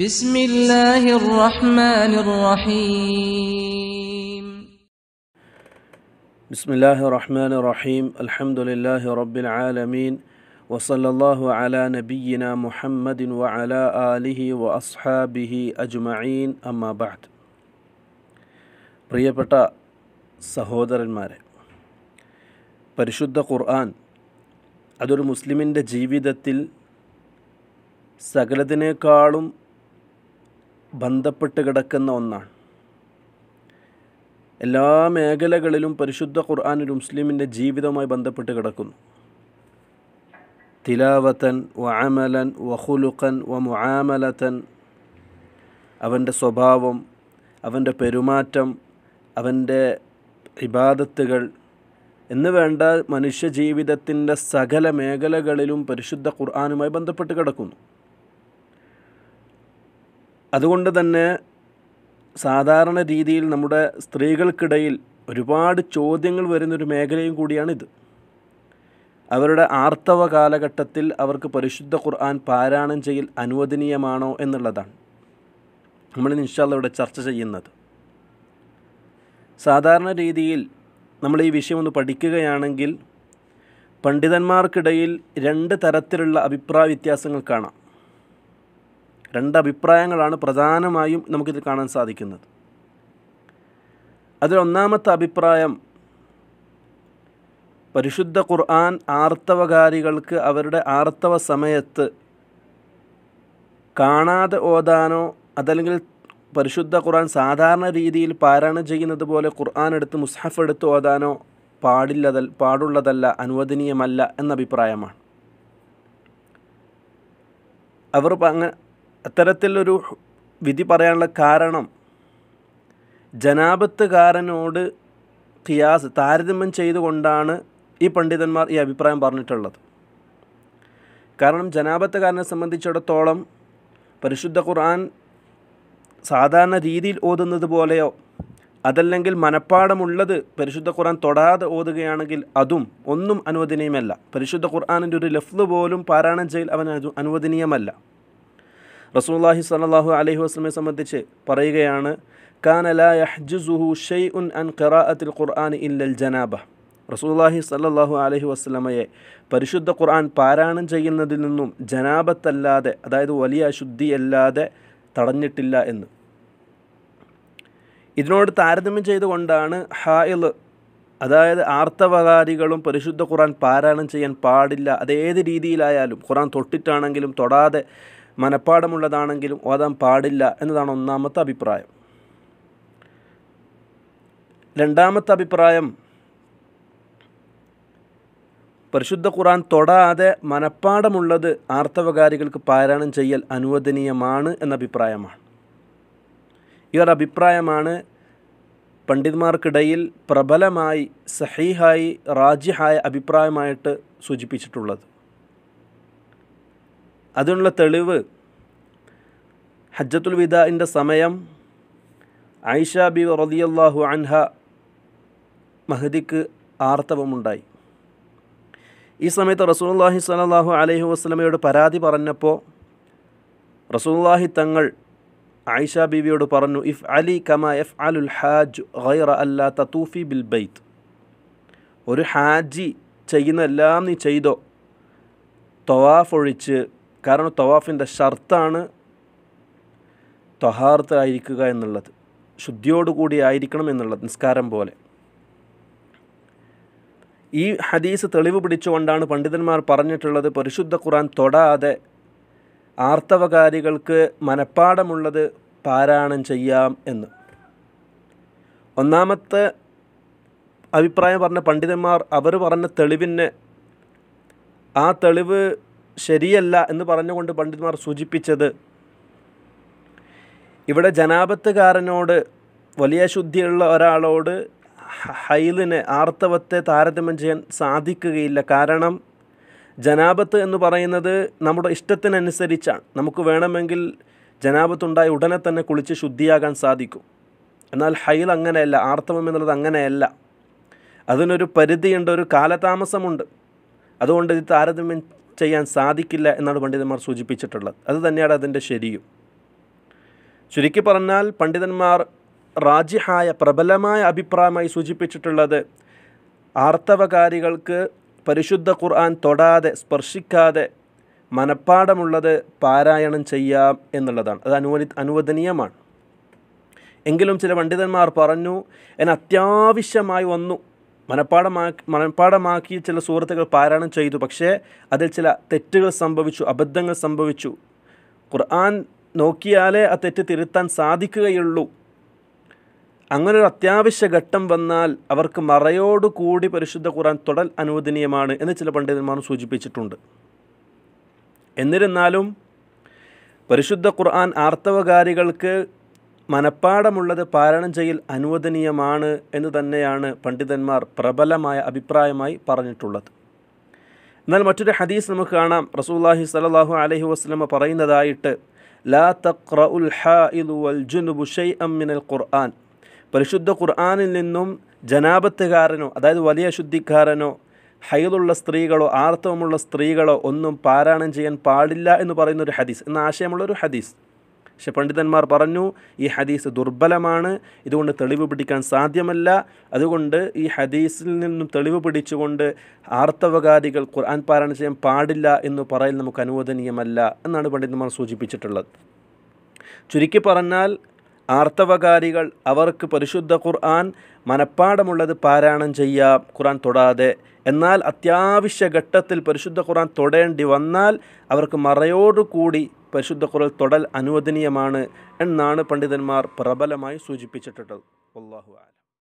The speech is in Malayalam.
بسم الله الرحمن الرحيم بسم الله الرحمن الرحيم الحمد لله رب العالمين وصلى الله على نبينا محمد وعلى آله وأصحابه أجمعين أما بعد പ്രിയപ്പെട്ട സഹോദരന്മാരെ പരിശുദ്ധ ഖുർആൻ അതൊരു മുസ്ലിമിൻ്റെ ജീവിതത്തിൽ സകലതിനേക്കാളും ബന്ധപ്പെട്ട് കിടക്കുന്ന ഒന്നാണ് എല്ലാ മേഖലകളിലും പരിശുദ്ധ ഖുർആൻ ഒരു മുസ്ലിമിൻ്റെ ജീവിതവുമായി ബന്ധപ്പെട്ട് കിടക്കുന്നു തിലാവത്തൻ വാമലൻ വഹുലുക്കൻ വഹുലുഖൻ വ അവൻ്റെ സ്വഭാവം അവൻ്റെ പെരുമാറ്റം അവൻ്റെ ഇബാദത്തുകൾ എന്ന് വേണ്ട മനുഷ്യ ജീവിതത്തിൻ്റെ സകല മേഖലകളിലും പരിശുദ്ധ ഖുർആാനുമായി ബന്ധപ്പെട്ട് കിടക്കുന്നു അതുകൊണ്ട് തന്നെ സാധാരണ രീതിയിൽ നമ്മുടെ സ്ത്രീകൾക്കിടയിൽ ഒരുപാട് ചോദ്യങ്ങൾ വരുന്നൊരു മേഖലയും കൂടിയാണിത് അവരുടെ ആർത്തവ കാലഘട്ടത്തിൽ അവർക്ക് പരിശുദ്ധ ഖുർആൻ പാരായണം ചെയ്യൽ അനുവദനീയമാണോ എന്നുള്ളതാണ് നമ്മൾ ഇൻഷാല്ല ഇവിടെ ചർച്ച ചെയ്യുന്നത് സാധാരണ രീതിയിൽ നമ്മൾ ഈ വിഷയം ഒന്ന് പഠിക്കുകയാണെങ്കിൽ പണ്ഡിതന്മാർക്കിടയിൽ രണ്ട് തരത്തിലുള്ള അഭിപ്രായ വ്യത്യാസങ്ങൾ കാണാം രണ്ട് അഭിപ്രായങ്ങളാണ് പ്രധാനമായും നമുക്കിതിൽ കാണാൻ സാധിക്കുന്നത് അതിലൊന്നാമത്തെ അഭിപ്രായം പരിശുദ്ധ ഖുർആൻ ആർത്തവകാരികൾക്ക് അവരുടെ ആർത്തവ സമയത്ത് കാണാതെ ഓതാനോ അതല്ലെങ്കിൽ പരിശുദ്ധ ഖുർആൻ സാധാരണ രീതിയിൽ പാരായണം ചെയ്യുന്നത് പോലെ ഖുർആൻ എടുത്ത് മുസ്ഹഫ് എടുത്ത് ഓതാനോ പാടില്ലതൽ പാടുള്ളതല്ല അനുവദനീയമല്ല എന്ന അഭിപ്രായമാണ് അവർ അത്തരത്തിലൊരു വിധി പറയാനുള്ള കാരണം ജനാപത്തുകാരനോട് ഖിയാസ് താരതമ്യം ചെയ്തുകൊണ്ടാണ് ഈ പണ്ഡിതന്മാർ ഈ അഭിപ്രായം പറഞ്ഞിട്ടുള്ളത് കാരണം ജനാപത്തുകാരനെ സംബന്ധിച്ചിടത്തോളം പരിശുദ്ധ ഖുർആൻ സാധാരണ രീതിയിൽ ഓതുന്നത് പോലെയോ അതല്ലെങ്കിൽ മനഃപ്പാടമുള്ളത് പരിശുദ്ധ ഖുർആൻ തൊടാതെ ഓതുകയാണെങ്കിൽ അതും ഒന്നും അനുവദനീയമല്ല പരിശുദ്ധ ഖുർആാനിൻ്റെ ഒരു ലഫ്ല് പോലും പാരായണം ചെയ്യൽ അവൻ അനുവദനീയമല്ല റസൂല്ലാഹി സലാഹു അലഹി വസ്ലമെ സംബന്ധിച്ച് പറയുകയാണ് കാന യഹ്ജുസുഹു അൻ ഖിറാഅത്തിൽ ജനാബ റസൂല്ലാഹി സല്ലാഹു അലഹി വസ്ലമയെ പരിശുദ്ധ ഖുർആൻ പാരായണം ചെയ്യുന്നതിൽ നിന്നും ജനാബത്തല്ലാതെ അതായത് വലിയ അശുദ്ധിയല്ലാതെ തടഞ്ഞിട്ടില്ല എന്ന് ഇതിനോട് താരതമ്യം ചെയ്തുകൊണ്ടാണ് ഹായിൽ അതായത് ആർത്തവകാരികളും പരിശുദ്ധ ഖുർആൻ പാരായണം ചെയ്യാൻ പാടില്ല അതേത് രീതിയിലായാലും ഖുർആൻ തൊട്ടിട്ടാണെങ്കിലും തൊടാതെ മനഃപ്പാടമുള്ളതാണെങ്കിലും ഓതാൻ പാടില്ല എന്നതാണ് ഒന്നാമത്തെ അഭിപ്രായം രണ്ടാമത്തെ അഭിപ്രായം പരിശുദ്ധ ഖുറാൻ തൊടാതെ മനഃപ്പാടമുള്ളത് ആർത്തവകാരികൾക്ക് പാരായണം ചെയ്യൽ അനുവദനീയമാണ് എന്ന അഭിപ്രായമാണ് ഈ ഒരു അഭിപ്രായമാണ് പണ്ഡിതന്മാർക്കിടയിൽ പ്രബലമായി സഹീഹായി റാജിഹായ അഭിപ്രായമായിട്ട് സൂചിപ്പിച്ചിട്ടുള്ളത് അതിനുള്ള തെളിവ് ഹജ്ജത്തുൽ വിദാഇൻ്റെ സമയം ഐഷ ബി റതിയല്ലാഹു അൻഹ മഹദിക്ക് ആർത്തവമുണ്ടായി ഈ സമയത്ത് റസൂൽല്ലാഹി സലാഹു അലൈഹി വസ്ലമയോട് പരാതി പറഞ്ഞപ്പോൾ റസൂൽല്ലാഹി തങ്ങൾ ആയിഷ ബീവിയോട് പറഞ്ഞു ഇഫ് അലി കമ എഫ് അലുൽ ഹാജ് ഗൈറ അല്ലാ തത്തൂഫി ബിൽ ബൈത്ത് ഒരു ഹാജി ചെയ്യുന്ന എല്ലാം നീ ചെയ്തോ തൊവാഫൊഴിച്ച് ഒഴിച്ച് കാരണം തവാഫിൻ്റെ ഷർത്താണ് തൊഹാർത്തായിരിക്കുക എന്നുള്ളത് ശുദ്ധിയോടുകൂടി ആയിരിക്കണം എന്നുള്ളത് നിസ്കാരം പോലെ ഈ ഹദീസ് തെളിവ് പിടിച്ചുകൊണ്ടാണ് പണ്ഡിതന്മാർ പറഞ്ഞിട്ടുള്ളത് പരിശുദ്ധ ഖുറാൻ തൊടാതെ ആർത്തവകാരികൾക്ക് മനഃപ്പാടമുള്ളത് പാരായണം ചെയ്യാം എന്ന് ഒന്നാമത്തെ അഭിപ്രായം പറഞ്ഞ പണ്ഡിതന്മാർ അവർ പറഞ്ഞ തെളിവിന് ആ തെളിവ് ശരിയല്ല എന്ന് പറഞ്ഞുകൊണ്ട് പണ്ഡിതന്മാർ സൂചിപ്പിച്ചത് ഇവിടെ ജനാപത്തുകാരനോട് വലിയ ശുദ്ധിയുള്ള ഒരാളോട് ഹൈലിനെ ആർത്തവത്തെ താരതമ്യം ചെയ്യാൻ സാധിക്കുകയില്ല കാരണം ജനാപത്ത് എന്ന് പറയുന്നത് നമ്മുടെ ഇഷ്ടത്തിനനുസരിച്ചാണ് നമുക്ക് വേണമെങ്കിൽ ജനാപത്തുണ്ടായ ഉടനെ തന്നെ കുളിച്ച് ശുദ്ധിയാകാൻ സാധിക്കും എന്നാൽ ഹൈൽ അങ്ങനെയല്ല ആർത്തവം എന്നുള്ളത് അങ്ങനെയല്ല അതിനൊരു പരിധിയുണ്ട് ഒരു കാലതാമസമുണ്ട് അതുകൊണ്ട് ഇത് താരതമ്യം ചെയ്യാൻ സാധിക്കില്ല എന്നാണ് പണ്ഡിതന്മാർ സൂചിപ്പിച്ചിട്ടുള്ളത് അത് തന്നെയാണ് അതിൻ്റെ ശരിയും ചുരുക്കി പറഞ്ഞാൽ പണ്ഡിതന്മാർ റാജിഹായ പ്രബലമായ അഭിപ്രായമായി സൂചിപ്പിച്ചിട്ടുള്ളത് ആർത്തവകാരികൾക്ക് പരിശുദ്ധ ഖുർആൻ തൊടാതെ സ്പർശിക്കാതെ മനഃപ്പാടമുള്ളത് പാരായണം ചെയ്യാം എന്നുള്ളതാണ് അത് അനുവദി അനുവദനീയമാണ് എങ്കിലും ചില പണ്ഡിതന്മാർ പറഞ്ഞു എന്നെ അത്യാവശ്യമായി വന്നു മനഃപ്പാടമാക്കി മനഃപ്പാടമാക്കി ചില സുഹൃത്തുക്കൾ പാരായണം ചെയ്തു പക്ഷേ അതിൽ ചില തെറ്റുകൾ സംഭവിച്ചു അബദ്ധങ്ങൾ സംഭവിച്ചു ഖുർആൻ നോക്കിയാലേ ആ തെറ്റ് തിരുത്താൻ സാധിക്കുകയുള്ളൂ അങ്ങനൊരു അത്യാവശ്യ ഘട്ടം വന്നാൽ അവർക്ക് മറയോടുകൂടി പരിശുദ്ധ ഖുർആൻ തുടൽ അനുവദനീയമാണ് എന്ന് ചില പണ്ഡിതന്മാർ സൂചിപ്പിച്ചിട്ടുണ്ട് എന്നിരുന്നാലും പരിശുദ്ധ ഖുർആൻ ആർത്തവകാരികൾക്ക് മനപ്പാടമുള്ളത് പാരായണം ചെയ്യൽ അനുവദനീയമാണ് എന്ന് തന്നെയാണ് പണ്ഡിതന്മാർ പ്രബലമായ അഭിപ്രായമായി പറഞ്ഞിട്ടുള്ളത് എന്നാൽ മറ്റൊരു ഹദീസ് നമുക്ക് കാണാം റസൂല്ലാഹി സലാഹു അലഹി വസ്ലമ പറയുന്നതായിട്ട് ലാ തഖ്റഉൽ വൽ ജുനുബു ഷൈഅം മിനൽ ഖുർആൻ പരിശുദ്ധ ഖുർആാനിൽ നിന്നും ജനാപത്തുകാരനോ അതായത് വലിയ ശുദ്ധിക്കാരനോ ഹൈലുള്ള സ്ത്രീകളോ ആർത്തവമുള്ള സ്ത്രീകളോ ഒന്നും പാരായണം ചെയ്യാൻ പാടില്ല എന്ന് പറയുന്നൊരു ഹദീസ് എന്ന ആശയമുള്ളൊരു ഹദീസ് പക്ഷെ പണ്ഡിതന്മാർ പറഞ്ഞു ഈ ഹദീസ് ദുർബലമാണ് ഇതുകൊണ്ട് തെളിവ് പിടിക്കാൻ സാധ്യമല്ല അതുകൊണ്ട് ഈ ഹദീസിൽ നിന്നും തെളിവ് പിടിച്ചുകൊണ്ട് ആർത്തവകാരികൾ ഖുർആൻ പാരായണം ചെയ്യാൻ പാടില്ല എന്ന് പറയൽ നമുക്ക് അനുവദനീയമല്ല എന്നാണ് പണ്ഡിതന്മാർ സൂചിപ്പിച്ചിട്ടുള്ളത് ചുരുക്കി പറഞ്ഞാൽ ആർത്തവകാരികൾ അവർക്ക് പരിശുദ്ധ ഖുർആൻ മനഃപ്പാടമുള്ളത് പാരായണം ചെയ്യാം ഖുർആൻ തൊടാതെ എന്നാൽ അത്യാവശ്യ ഘട്ടത്തിൽ പരിശുദ്ധ ഖുർആൻ തൊടേണ്ടി വന്നാൽ അവർക്ക് മറയോടുകൂടി പരിശുദ്ധ കുറൽ തൊടൽ അനുവദനീയമാണ് എന്നാണ് പണ്ഡിതന്മാർ പ്രബലമായി സൂചിപ്പിച്ചിട്ടുള്ളത് അള്ളാഹു